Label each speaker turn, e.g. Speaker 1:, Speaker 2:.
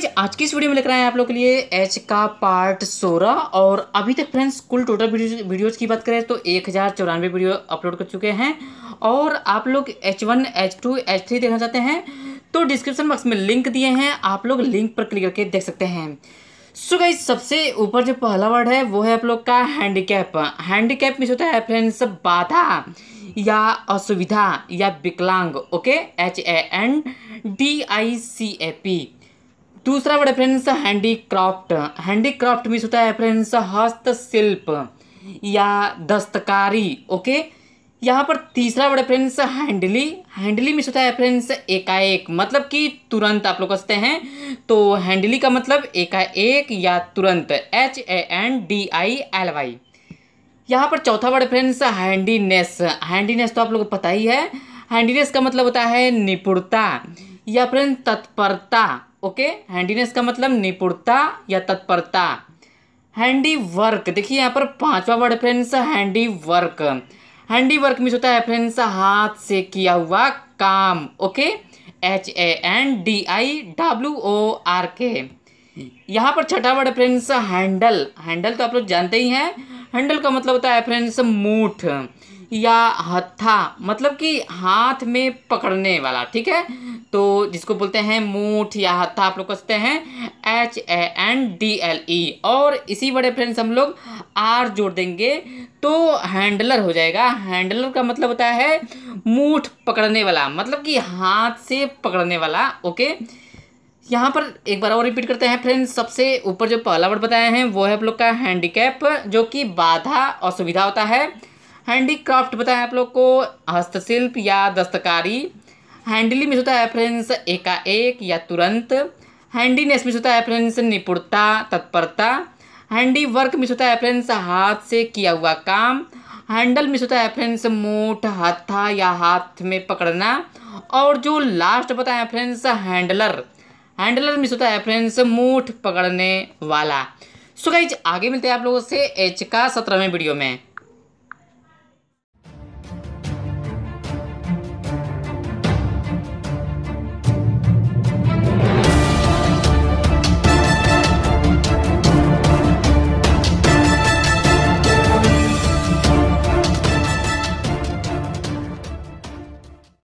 Speaker 1: guys आज की इस वीडियो में लेकर आए हैं आप लोग के लिए एच का पार्ट सोलह और अभी तक फ्रेंड्स कुल टोटल वीडियोस की बात करें तो एक हज़ार चौरानवे वीडियो अपलोड कर चुके हैं और आप लोग H one H two H three देखना चाहते हैं तो डिस्क्रिप्शन बॉक्स में लिंक दिए हैं आप लोग लिंक पर क्लिक करके देख सकते हैं सो so गाइज सबसे ऊपर जो पहला वर्ड है वो है आप लोग का हैंडीकैप हैंडीकैप में होता है फ्रेंड्स बाधा या असुविधा या विकलांग okay H A N D I C A P दूसरा word friends handicraft handicraft means होता है फ्रेंड्स हस्तशिल्प या दस्तकारी ओके यहाँ पर तीसरा word friends handily handily means होता है फ्रेंड्स एकाएक मतलब कि तुरंत आप लोग कहते हैं तो हैंडली का मतलब एकाएक या तुरंत H A N D I L Y यहाँ पर चौथा वर्ड फ्रेंड्स हैंडीनेस हैंडीनेस तो आप लोग को पता ही है हैंडीनेस का मतलब होता है निपुणता या फ्रेंड तत्परता ओके हैंडीनेस का मतलब निपुणता या तत्परता हैंडी वर्क देखिए यहाँ पर पांचवा word friends handy work handy work means होता है फ्रेंड्स हाथ से किया हुआ काम okay H A N D I W O R K यहाँ पर छठा वर्ड फ्रेंड्स हैंडल हैंडल तो आप लोग जानते ही हैं हैंडल का मतलब होता है फ्रेंड्स मूठ या हत्था मतलब कि हाथ में पकड़ने वाला ठीक है तो जिसको बोलते हैं मूठ या हत्था आप लोग कहते हैं H A N D L E और इसी बड़े फ्रेंड्स हम लोग आर जोड़ देंगे तो हैंडलर हो जाएगा हैंडलर का मतलब होता है मूठ पकड़ने वाला मतलब कि हाथ से पकड़ने वाला ओके यहाँ पर एक बार और रिपीट करते हैं फ्रेंड्स सबसे ऊपर जो पहला वर्ड बताए हैं वो है आप लोग का हैंडीकैप जो कि बाधा असुविधा होता है हैंडीक्राफ्ट बताया आप लोग को हस्तशिल्प या दस्तकारी हैंडली में होता है फ्रेंड्स एकाएक या तुरंत हैंडीनेस में होता है फ्रेंड्स निपुणता तत्परता हैंडी वर्क में होता है फ्रेंड्स हाथ से किया हुआ काम हैंडल में होता है फ्रेंड्स मोट हाथा या हाथ में पकड़ना और जो लास्ट बताया फ्रेंड्स हैंडलर हैंडलर में होता है फ्रेंड्स मूठ पकड़ने वाला सो so गाइज आगे मिलते हैं आप लोगों से एच का सत्रहवें वीडियो में